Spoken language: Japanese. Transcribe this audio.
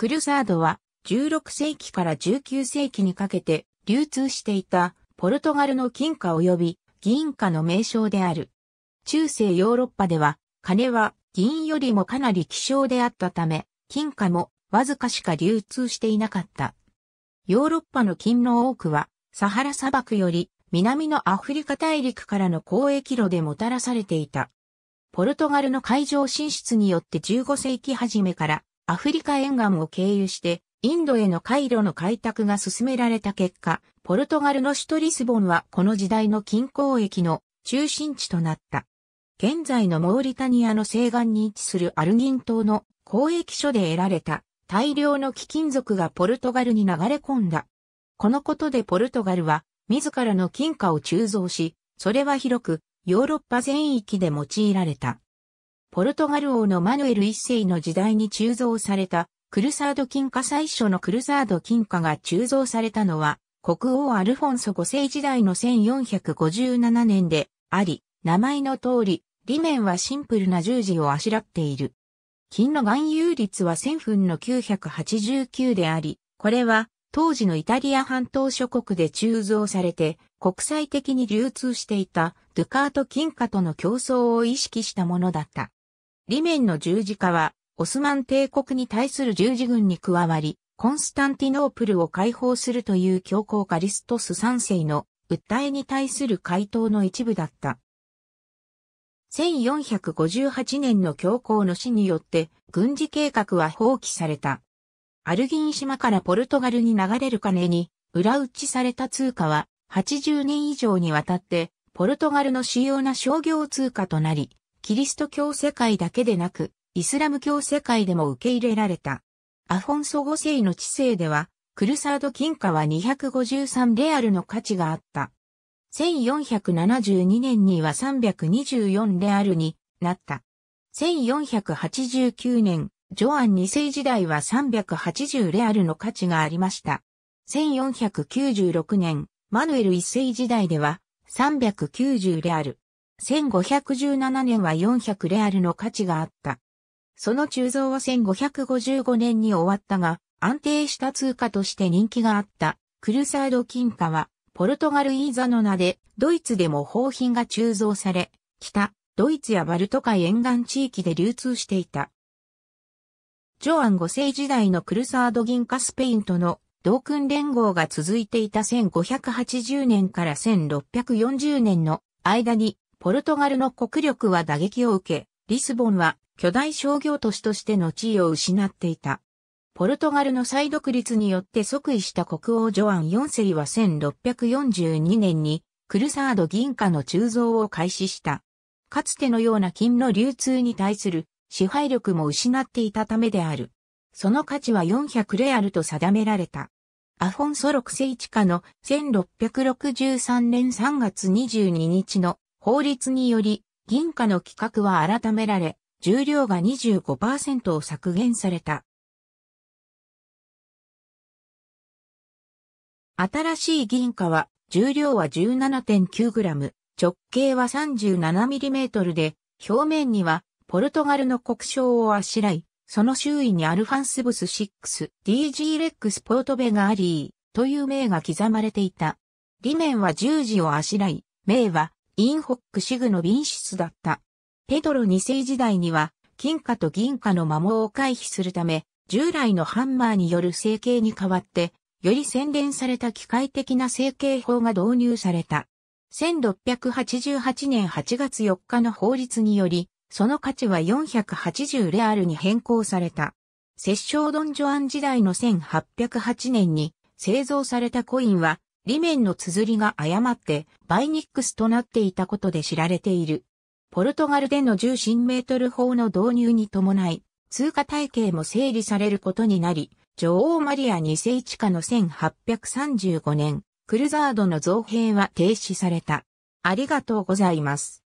クルサードは16世紀から19世紀にかけて流通していたポルトガルの金貨及び銀貨の名称である。中世ヨーロッパでは金は銀よりもかなり希少であったため、金貨もわずかしか流通していなかった。ヨーロッパの金の多くはサハラ砂漠より南のアフリカ大陸からの交易路でもたらされていた。ポルトガルの海上進出によって15世紀初めからアフリカ沿岸を経由して、インドへの回路の開拓が進められた結果、ポルトガルの首都リスボンはこの時代の近郊駅の中心地となった。現在のモーリタニアの西岸に位置するアルギン島の交易所で得られた大量の貴金属がポルトガルに流れ込んだ。このことでポルトガルは自らの金貨を鋳造し、それは広くヨーロッパ全域で用いられた。ポルトガル王のマヌエル一世の時代に鋳造された、クルサード金貨最初のクルサード金貨が鋳造されたのは、国王アルフォンソ5世時代の1457年であり、名前の通り、裏面はシンプルな十字をあしらっている。金の含有率は1000分の989であり、これは当時のイタリア半島諸国で鋳造されて国際的に流通していたドゥカート金貨との競争を意識したものだった。リメンの十字架は、オスマン帝国に対する十字軍に加わり、コンスタンティノープルを解放するという教皇カリストス三世の訴えに対する回答の一部だった。1458年の教皇の死によって軍事計画は放棄された。アルギン島からポルトガルに流れる金に裏打ちされた通貨は80年以上にわたってポルトガルの主要な商業通貨となり、キリスト教世界だけでなく、イスラム教世界でも受け入れられた。アフォンソ5世の治世では、クルサード金貨は253レアルの価値があった。1472年には324レアルになった。1489年、ジョアン2世時代は380レアルの価値がありました。1496年、マヌエル1世時代では390レアル。1517年は400レアルの価値があった。その鋳造は1555年に終わったが、安定した通貨として人気があった、クルサード金貨は、ポルトガルイーザの名で、ドイツでも宝品が鋳造され、北、ドイツやバルト海沿岸地域で流通していた。ジョアン五世時代のクルサード銀貨スペインとの同訓連合が続いていた1580年から1640年の間にポルトガルの国力は打撃を受け、リスボンは巨大商業都市としての地位を失っていた。ポルトガルの再独立によって即位した国王ジョアン4世は1642年にクルサード銀貨の鋳造を開始した。かつてのような金の流通に対する支配力も失っていたためである。その価値は400レアルと定められた。アフォンソ6世一家の1663年3月22日の法律により、銀貨の規格は改められ、重量が25%を削減された。新しい銀貨は、重量は 17.9g、直径は 37mm で、表面には、ポルトガルの国章をあしらい、その周囲にアルファンスブス 6DG レックスポートベガーリーという銘が刻まれていた。裏面は十字をあしらい、銘はインホックシグの便室だった。ペドロ2世時代には、金貨と銀貨の摩耗を回避するため、従来のハンマーによる成形に代わって、より洗練された機械的な成形法が導入された。1688年8月4日の法律により、その価値は480レアルに変更された。摂政ドンジョアン時代の1808年に製造されたコインは裏面の綴りが誤ってバイニックスとなっていたことで知られている。ポルトガルでの重心メートル法の導入に伴い、通貨体系も整理されることになり、女王マリア2世地下の1835年、クルザードの造幣は停止された。ありがとうございます。